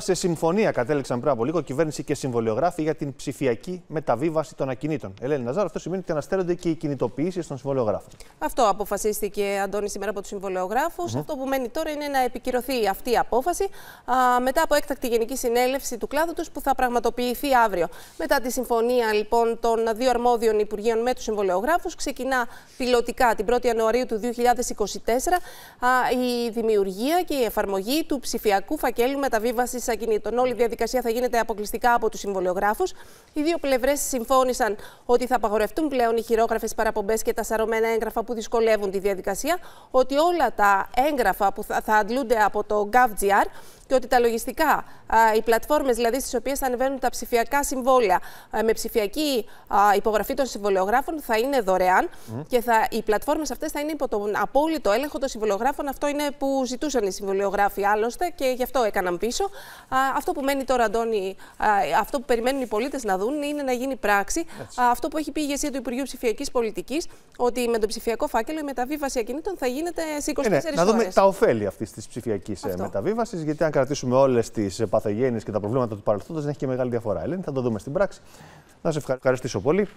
Σε συμφωνία κατέληξαν πριν από λίγο κυβέρνηση και συμβολιογράφοι για την ψηφιακή μεταβίβαση των ακινήτων. Ελένη Ναζάρο, αυτό σημαίνει ότι αναστέλλονται και οι κινητοποιήσεις των συμβολιογράφων. Αυτό αποφασίστηκε, Αντώνη, σήμερα από τους συμβολιογράφους. Mm -hmm. Αυτό που μένει τώρα είναι να επικυρωθεί αυτή η απόφαση α, μετά από έκτακτη γενική συνέλευση του κλάδου τους που θα πραγματοποιηθεί αύριο. Μετά τη συμφωνία λοιπόν των δύο αρμόδιων υπουργείων με τους συμβολιογράφους, ξεκινά πιλωτικά την 1η Ιανουαρίου του 2024 α, η δημιουργία και η εφαρμογή του ψηφιακού φακέλου μεταβίβασης Όλη η διαδικασία θα γίνεται αποκλειστικά από τους συμβολιογράφους. Οι δύο πλευρές συμφώνησαν ότι θα απαγορευτούν πλέον οι χειρόγραφες παραπομπές και τα σαρωμένα έγγραφα που δυσκολεύουν τη διαδικασία, ότι όλα τα έγγραφα που θα, αντλούνται από το GovGR και ότι τα λογιστικά, οι πλατφόρμες δηλαδή στις οποίες θα ανεβαίνουν τα ψηφιακά συμβόλαια ε, με ψηφιακή υπογραφή των συμβολιογράφων θα είναι δωρεάν και θα, οι πλατφόρμες αυτές θα είναι υπό τον απόλυτο έλεγχο των συμβολιογράφων. Αυτό είναι που ζητούσαν οι συμβολιογράφοι άλλωστε και γι' αυτό έκαναν πίσω. Αυτό που μένει τώρα, Αντώνη, αυτό που περιμένουν οι πολίτες να δουν είναι να γίνει πράξη αυτό που έχει πει η ηγεσία του Υπουργείου Ψηφιακής Πολιτικής, ότι με τον ψηφιακό φάκελο η μεταβίβαση ακινήτων θα γίνεται σε 24 ε, ώρες. Ναι, να δούμε τα ωφέλη αυτής της ψηφιακής ε, μεταβίβασης, γιατί αν κρατήσουμε όλες τις παθογένειες και τα προβλήματα του παρελθόντος, δεν έχει και μεγάλη διαφορά. Ελένη, θα το δούμε στην πράξη. Να σε ευχαριστήσω πολύ.